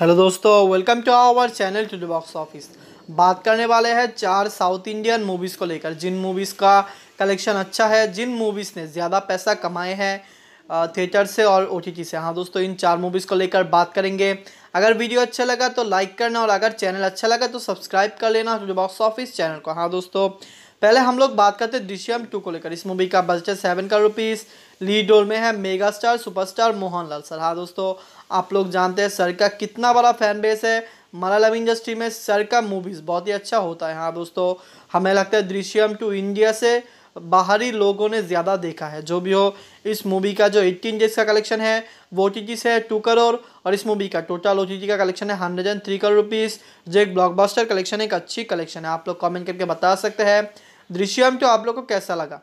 hello दोस्तों welcome to our channel to box office बात करने वाले हैं चार साउथ इंडियन मूवीज़ को लेकर जिन मूवीज़ का कलेक्शन अच्छा है जिन मूवीज़ ने ज़्यादा पैसा कमाए हैं थिएटर से और ओ से हाँ दोस्तों इन चार मूवीज़ को लेकर बात करेंगे अगर वीडियो अच्छा लगा तो लाइक करना और अगर चैनल अच्छा लगा तो सब्सक्राइब कर लेना टू बॉक्स ऑफिस चैनल को हाँ दोस्तों पहले हम लोग बात करते हैं दृश्यम टू को लेकर इस मूवी का बजट है seven crore rupees lead role में है mega star superstar Mohanlal sir हाँ दोस्तों आप लोग जानते हैं सर का कितना बड़ा फैन बेस है मलयालम इंडस्ट्री में सर का मूवीज़ बहुत ही अच्छा होता है हाँ दोस्तों हमें लगता है दृश्यम टू इंडिया से बाहरी लोगों ने ज़्यादा देखा है जो भी हो इस मूवी का जो 18 डेज का कलेक्शन है वो ओ टी से है टू करोड़ और इस मूवी का टोटल ओ का कलेक्शन है hundred and three crore rupees जो एक ब्लॉकबस्टर कलेक्शन एक अच्छी कलेक्शन है आप लोग कमेंट करके बता सकते हैं दृश्यम तो आप लोग को कैसा लगा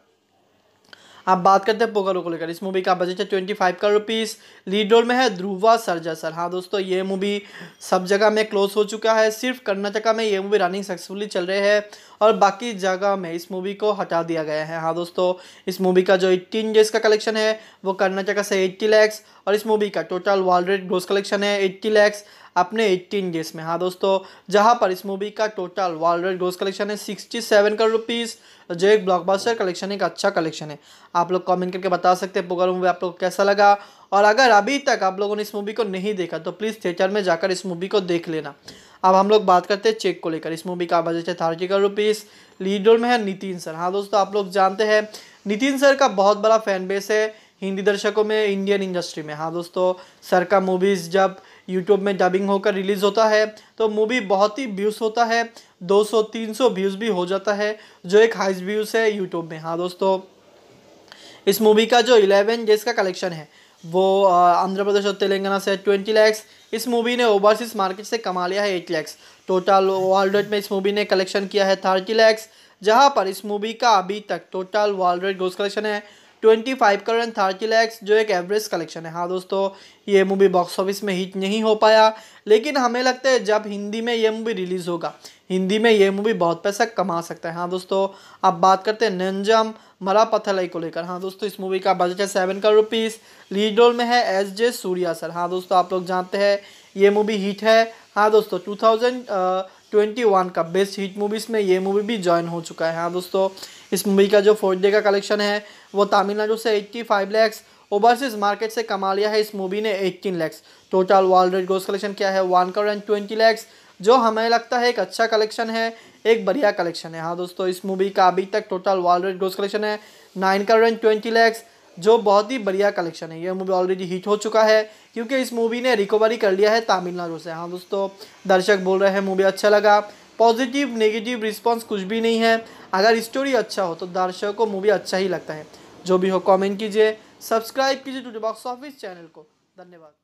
आप बात करते हैं पोकरो को लेकर इस मूवी का बजट है twenty five crore rupees lead role में है ध्रुवा सरजा सर हाँ दोस्तों ये मूवी सब जगह में क्लोज हो चुका है सिर्फ कर्नाटका में ये मूवी रनिंग सक्सेसफुली चल रही है और बाकी जगह में इस मूवी को हटा दिया गया है हाँ दोस्तों इस मूवी का जो एट्टीन डेज का कलेक्शन है वो कर्नाटका से एट्टी लैक्स और इस मूवी का total worldwide gross collection है एट्टी लैक्स अपने 18 डेज में हाँ दोस्तों जहाँ पर इस मूवी का total worldwide gross collection है सिक्सटी सेवन करोड़ रुपीज़ जो एक ब्लॉकबस्टर कलेक्शन एक अच्छा कलेक्शन है आप लोग कमेंट करके बता सकते हैं पोगर मूवी आप लोग कैसा लगा और अगर अभी तक आप लोगों ने इस मूवी को नहीं देखा तो प्लीज़ थिएटर में जाकर इस मूवी को देख लेना अब हम लोग बात करते हैं चेक को लेकर इस मूवी का बजट है thirty crore rupees lead role में है नितिन सर हाँ दोस्तों आप लोग जानते हैं नितिन सर का बहुत बड़ा फैन बेस है हिंदी दर्शकों में इंडियन इंडस्ट्री में हाँ दोस्तों सर का मूवीज़ जब यूट्यूब में डबिंग होकर रिलीज़ होता है तो मूवी बहुत ही व्यूज़ होता है 200-300 व्यूज़ भी हो जाता है जो एक हाइस्ट व्यूज़ है यूट्यूब में हाँ दोस्तों इस मूवी का जो इलेवन डेज का कलेक्शन है वो आंध्र प्रदेश और तेलंगाना से ट्वेंटी लैक्स इस मूवी ने ओवरसीज मार्केट से कमा लिया है eight lakhs total worldwide में इस मूवी ने कलेक्शन किया है थर्टी लैक्स जहां पर इस मूवी का अभी तक total worldwide gross collection है twenty five crore thirty lakhs जो एक एवरेज कलेक्शन है हाँ दोस्तों ये मूवी बॉक्स ऑफिस में हिट नहीं हो पाया लेकिन हमें लगता है जब हिंदी में ये मूवी रिलीज़ होगा हिंदी में ये मूवी बहुत पैसा कमा सकता है हाँ दोस्तों अब बात करते हैं नंजम मरा पथलई को लेकर हाँ दोस्तों इस मूवी का बजट है seven crore rupees lead role में है एस जे सूर्या सर हाँ दोस्तों आप लोग जानते हैं ये मूवी हिट है हाँ दोस्तों टू थाउजेंड 2021 का बेस्ट हिट मूवीज़ में ये मूवी भी ज्वाइन हो चुका है हाँ दोस्तों इस मूवी का जो फोर्थ डे का कलेक्शन है वो तमिलनाडु से 85 लैक्स ओवरसीज मार्केट से कमा लिया है इस मूवी ने 18 lakhs total worldwide gross collection क्या है one crore and twenty lakhs जो हमें लगता है एक अच्छा कलेक्शन है एक बढ़िया कलेक्शन है हाँ दोस्तों इस मूवी का अभी तक total worldwide gross collection है nine crore and twenty lakhs जो बहुत ही बढ़िया कलेक्शन है ये मूवी ऑलरेडी हिट हो चुका है क्योंकि इस मूवी ने रिकवरी कर लिया है तमिलनाडु से हाँ दोस्तों दर्शक बोल रहे हैं मूवी अच्छा लगा पॉजिटिव नेगेटिव रिस्पॉन्स कुछ भी नहीं है अगर स्टोरी अच्छा हो तो दर्शकों को मूवी अच्छा ही लगता है जो भी हो कॉमेंट कीजिए सब्सक्राइब कीजिए टूटे बॉक्स ऑफिस चैनल को धन्यवाद